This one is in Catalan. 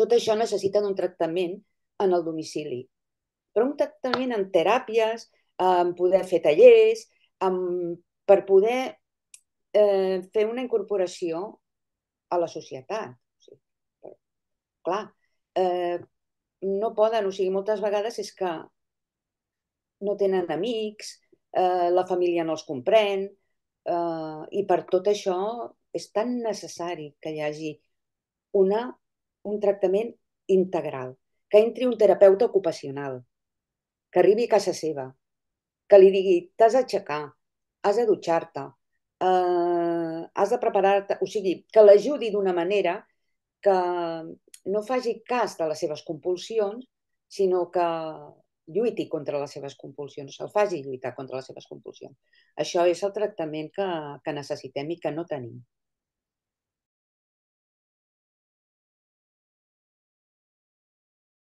Tot això necessita un tractament en el domicili. Però un tractament en teràpies, en poder fer tallers, en, per poder eh, fer una incorporació a la societat. O sigui, però, clar, eh, no poden, o sigui, moltes vegades és que no tenen amics, eh, la família no els comprèn, eh, i per tot això és tan necessari que hi hagi una un tractament integral, que entri un terapeuta ocupacional, que arribi a casa seva, que li digui t'has d'aixecar, has de dutxar-te, eh, has de preparar-te, o sigui, que l'ajudi d'una manera que no faci cas de les seves compulsions, sinó que lluiti contra les seves compulsions, se'l faci lluitar contra les seves compulsions. Això és el tractament que, que necessitem i que no tenim.